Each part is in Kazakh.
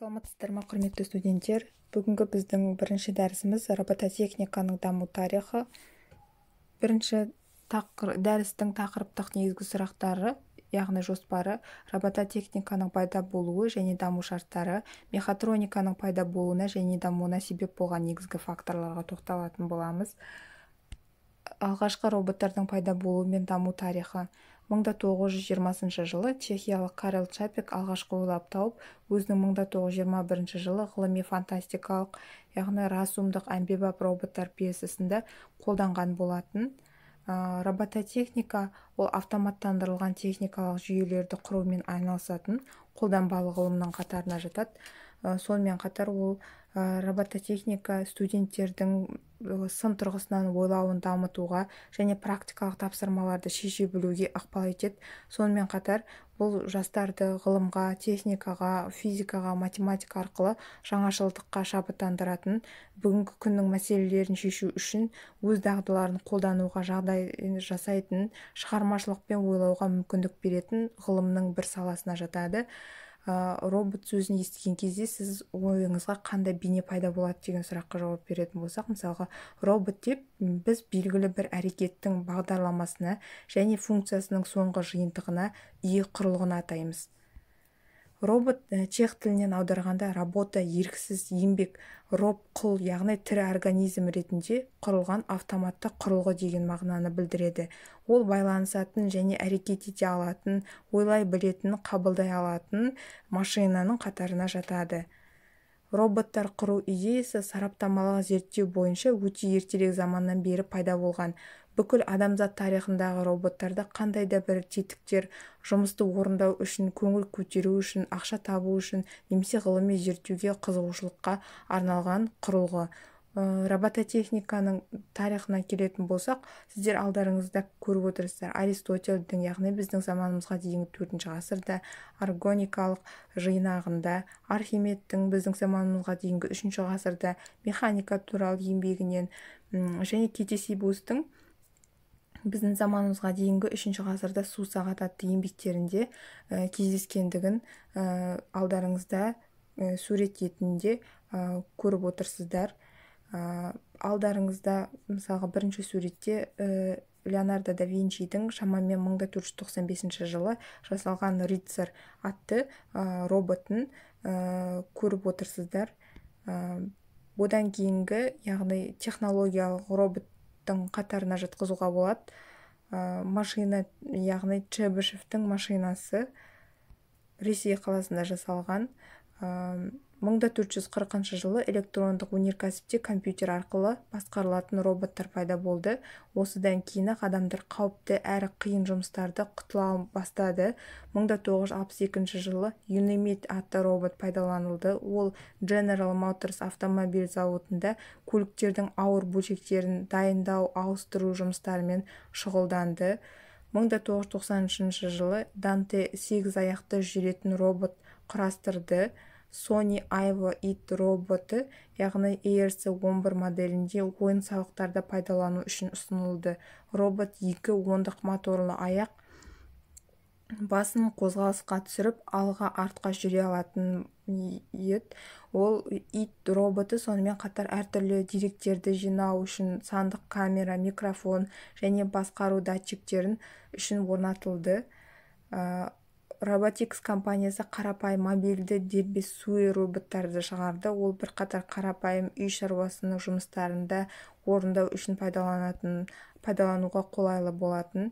саламатсыздар ма құрметті студенттер бүгінгі біздің бірінші дәрісіміз робототехниканың даму тарихы бірінші тақыр, дәрістің тақырыптық негізгі сұрақтары яғни жоспары робототехниканың пайда болуы және даму шарттары мехатрониканың пайда болуына және дамуына себеп болған негізгі факторларға тоқталатын боламыз алғашқы роботтардың пайда болуы мен даму тарихы 1920 жылы чехиялық карел чапек алғашқы ойлап тауып өзінің 1921 жылы ғылыми фантастикалық яғни расумдық әмбебап роботтар пьесасында қолданған болатын робототехника ол автоматтандырылған техникалық жүйелерді құрумен айналысатын қолданбалы ғылымның қатарына жатады Э, сонымен қатар ол э, робототехника студенттердің э, сын тұрғысынан ойлауын дамытуға және практикалық тапсырмаларды шеше білуге ықпал етеді сонымен қатар бұл жастарды ғылымға техникаға физикаға математика арқылы жаңашылдыққа шабыттандыратын бүгінгі күннің мәселелерін шешу үшін өз дағдыларын қолдануға жағдай жасайтын шығармашылықпен ойлауға мүмкіндік беретін ғылымның бір саласына жатады робот сөзін естіген кезде сіз ойыңызға қандай бейне пайда болады деген сұраққа жауап беретін болсақ мысалға робот деп біз белгілі бір әрекеттің бағдарламасына және функциясының соңғы жиынтығына ие құрылғыны атаймыз робот э, чех тілінен аударғанда работа еріксіз еңбек роб құл яғни тірі организм ретінде құрылған автоматты құрылғы деген мағынаны білдіреді ол байланысатын және әрекет ете алатын ойлай білетін қабылдай алатын машинаның қатарына жатады роботтар құру идеясы сараптамалық зерттеу бойынша өте ертерек заманнан бері пайда болған бүкіл адамзат тарихындағы роботтарда қандай да бір тетіктер жұмысты орындау үшін көңіл көтеру үшін ақша табу үшін немесе ғылыми зерттеуге қызығушылыққа арналған құрылғы э, робототехниканың тарихына келетін болсақ сіздер алдарыңызда көріп отырсыздар аристотельдің яғни біздің заманымызға дейінгі төртінші ғасырда аргоникалық жинағында архимедтің біздің заманымызға дейінгі үшінші ғасырда механика туралы еңбегінен және кетесибустың біздің заманымызға дейінгі үшінші ғасырда су сағат атты еңбектерінде э, кездескендігін э, алдарыңызда ә, сурет етінде көріп отырсыздар ә, алдарыңызда мысалға бірінші суретте ә, леонардо да винчидің шамамен 1495 жылы жасалған рыцар атты ә, роботын көріп отырсыздар ә, одан кейінгі яғни технологиялық робот қатарына жатқызуға болады ә, машина яғни чебышевтің машинасы ресей қаласында жасалған мың да жылы электрондық өнеркәсіпте компьютер арқылы басқарылатын роботтар пайда болды осыдан кейін-ақ адамдар қауіпті әрі қиын жұмыстарды құтыла бастады мың да жылы юнемит атты робот пайдаланылды ол General Motors автомобиль зауытында көліктердің ауыр бөлшектерін дайындау ауыстыру жұмыстарымен шұғылданды 1993 жылы данте сегіз аяқты жүретін робот құрастырды sony aivo it роботы яғни erc 11 моделінде ойын сауықтарды пайдалану үшін ұсынылды робот екі ондық моторлы аяқ басын қозғалысқа түсіріп алға-артқа жүре алатын ет ол ит роботы сонымен қатар әртүрлі деректерді жинау үшін сандық камера микрофон және басқару датчиктерін үшін орнатылды ә, Robotics компаниясы қарапайым мобильді дербес су роботтарды шығарды ол бірқатар қарапайым үй шаруасының жұмыстарында орындау үшін пайдаланатын пайдалануға қолайлы болатын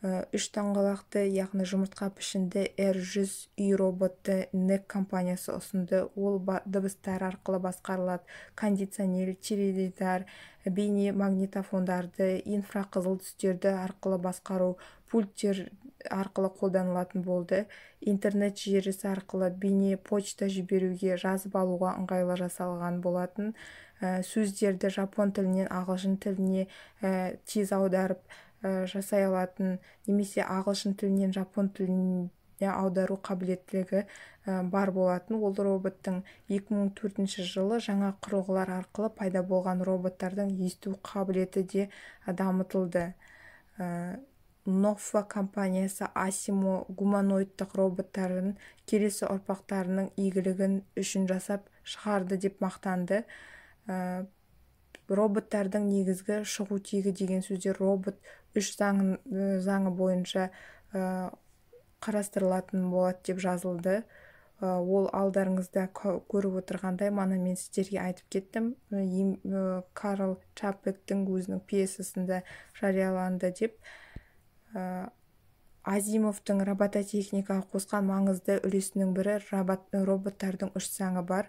э, үш таңғалақты яғни жұмыртқа пішінді r100 үй роботты нек компаниясы ұсынды ол дыбыстар арқылы басқарылады кондиционер теледидар бейне магнитофондарды инфрақызыл түстерді арқылы басқару пульттер арқылы қолданылатын болды интернет желісі арқылы бейне почта жіберуге жазып алуға ыңғайлы жасалған болатын ә, сөздерді жапон тілінен ағылшын тіліне ә, тез аударып ә, жасай алатын немесе ағылшын тілінен жапон тіліне аудару қабілеттілігі ә, бар болатын ол роботтың 2004 жылы жаңа құрылғылар арқылы пайда болған роботтардың есту қабілеті де дамытылды ә, нофа компаниясы асимо гуманоидтық роботтарын келесі ұрпақтарының игілігін үшін жасап шығарды деп мақтанды ә, роботтардың негізгі шығу тегі деген сөздер робот үш заңы бойынша қарастырылатын болады деп жазылды ол алдарыңызда көріп отырғандай мана мен сіздерге айтып кеттім карл чапектің өзінің пьесасында жарияланды деп Э, Азимовтың робототехникаға қосқан маңызды үлесінің бірі роботтардың үш заңы бар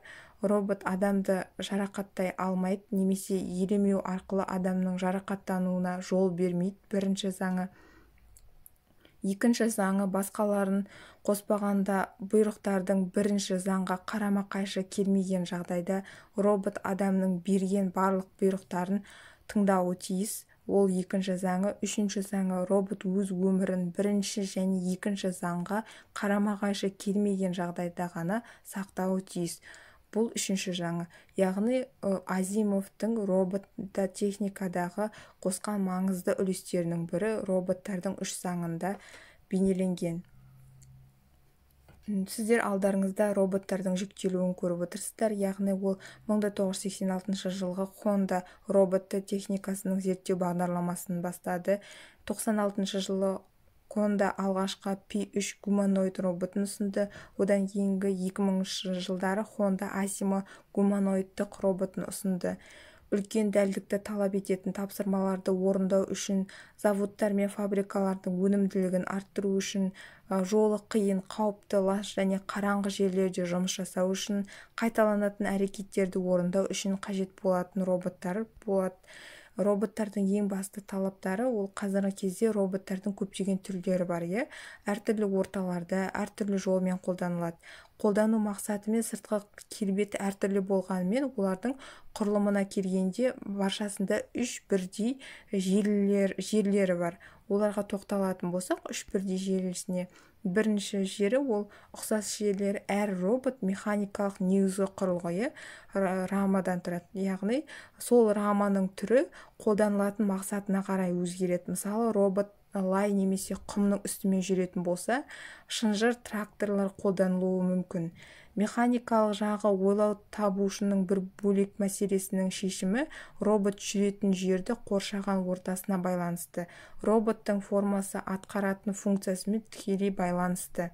робот адамды жарақаттай алмайды немесе елемеу арқылы адамның жарақаттануына жол бермейді бірінші заңы екінші заңы басқаларын қоспағанда бұйрықтардың бірінші заңға қарама қайшы келмеген жағдайда робот адамның берген барлық бұйрықтарын тыңдауы тиіс ол екінші заңы үшінші заңы робот өз өмірін бірінші және екінші заңға қарама-қайшы келмеген жағдайда ғана сақтауы тиіс бұл үшінші заңы яғни азимовтың робот-техникадағы қосқан маңызды үлестерінің бірі роботтардың үш заңында бейнеленген сіздер алдарыңызда роботтардың жүктелуін көріп отырсыздар яғни ол 1986 жылғы хонда роботты техникасының зерттеу бағдарламасын бастады 96 жылы конда алғашқа P3 гуманоид роботын ұсынды одан кейінгі 2000 жылдары Honda асима гуманоидтық роботын ұсынды үлкен дәлдікті талап ететін тапсырмаларды орындау үшін заводтар мен фабрикалардың өнімділігін арттыру үшін жолы қиын қауіпті лас және қараңғы жерлерде жұмыс жасау үшін қайталанатын әрекеттерді орындау үшін қажет болатын роботтар роботтардың ең басты талаптары ол қазіргі кезде роботтардың көптеген түрлері бар иә әртүрлі орталарда әртүрлі жолмен қолданылады қолдану мақсатымен мен сыртқы келбеті әртүрлі болғанымен олардың құрылымына келгенде баршасында үш бірдей жерлер, жерлері бар оларға тоқталатын болсақ үш бірдей желісіне бірінші жері ол ұқсас жерлер әр робот механикалық негізгі иә рамадан тұрады яғни сол раманың түрі қолданылатын мақсатына қарай өзгереді мысалы робот лай немесе құмның үстімен жүретін болса шынжыр тракторлар қолданылуы мүмкін механикалық жағы ойлау табушының бір бөлек мәселесінің шешімі робот жүретін жерді қоршаған ортасына байланысты роботтың формасы атқаратын функциясымен тікелей байланысты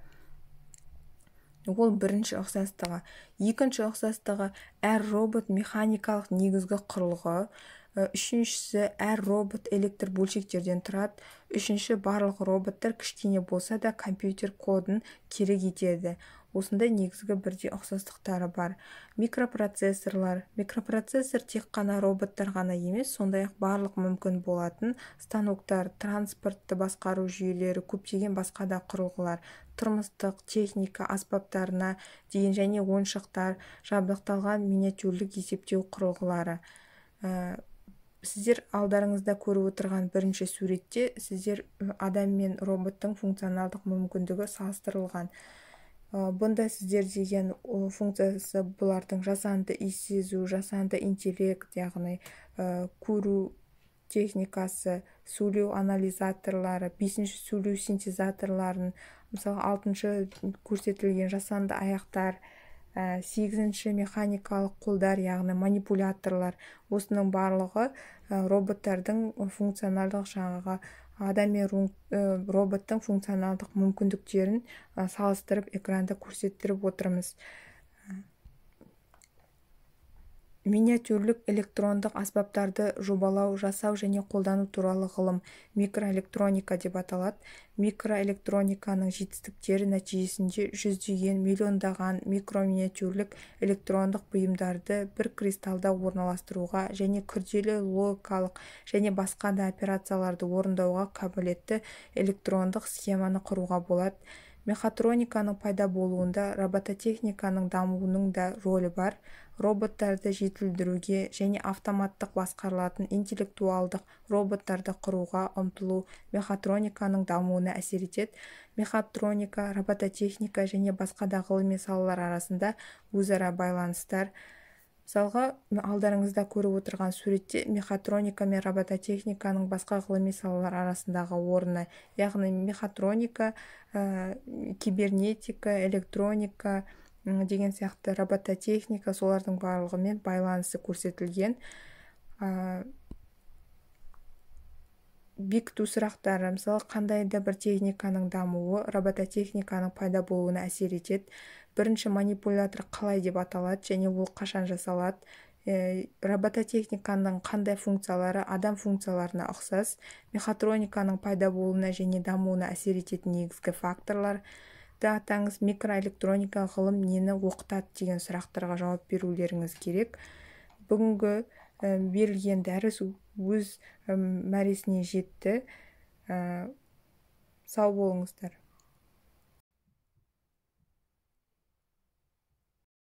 ол бірінші ұқсастығы екінші ұқсастығы әр робот механикалық негізгі құрылғы үшіншісі әр робот электр бөлшектерден тұрады үшінші барлық роботтар кішкене болса да компьютер кодын керек етеді осындай негізгі бірдей ұқсастықтары бар микропроцессорлар микропроцессор тек қана роботтар ғана емес сондай-ақ барлық мүмкін болатын станоктар транспортты басқару жүйелері көптеген басқа да құрылғылар тұрмыстық техника аспаптарына дейін және ойыншықтар жабдықталған миниатюрлік есептеу құрылғылары ә, сіздер алдарыңызда көріп отырған бірінші суретте сіздер адам мен роботтың функционалдық мүмкіндігі салыстырылған бұнда сіздер деген функциясы бұлардың жасанды иіс сезу жасанды интеллект яғни көру техникасы сөйлеу анализаторлары бесінші сөйлеу синтезаторларын мысалы алтыншы көрсетілген жасанды аяқтар Ә, сегізінші механикалық қолдар яғни манипуляторлар осының барлығы ә, роботтардың функционалдық жаңағы мен ә, роботтың функционалдық мүмкіндіктерін салыстырып экранда көрсеттіріп отырмыз миниатюрлік электрондық аспаптарды жобалау жасау және қолдану туралы ғылым микроэлектроника деп аталады микроэлектрониканың жетістіктері нәтижесінде жүздеген миллиондаған микроминиатюрлік электрондық бұйымдарды бір кристалда орналастыруға және күрделі логикалық және басқа да операцияларды орындауға қабілетті электрондық схеманы құруға болады мехатрониканың пайда болуында робототехниканың дамуының да рөлі бар роботтарды жетілдіруге және автоматтық басқарылатын интеллектуалдық роботтарды құруға ұмтылу мехатрониканың дамуына әсер етеді мехатроника робототехника және басқа да ғылыми салалар арасында өзара байланыстар мысалға алдарыңызда көріп отырған суретте мехатроника мен робототехниканың басқа ғылыми салалар арасындағы орны яғни мехатроника ә, кибернетика электроника деген сияқты робототехника солардың барлығымен байланысы көрсетілген ә, бекіту сұрақтары мысалы қандай да бір техниканың дамуы робототехниканың пайда болуына әсер етеді бірінші манипулятор қалай деп аталады және ол қашан жасалады ә, робототехниканың қандай функциялары адам функцияларына ұқсас мехатрониканың пайда болуына және дамуына әсер ететін негізгі факторлар да атаңыз микроэлектроника ғылым нені оқытады деген сұрақтарға жауап берулеріңіз керек бүгінгі ә, берілген дәріс өз ә, мәресіне жетті э, сау болыңыздар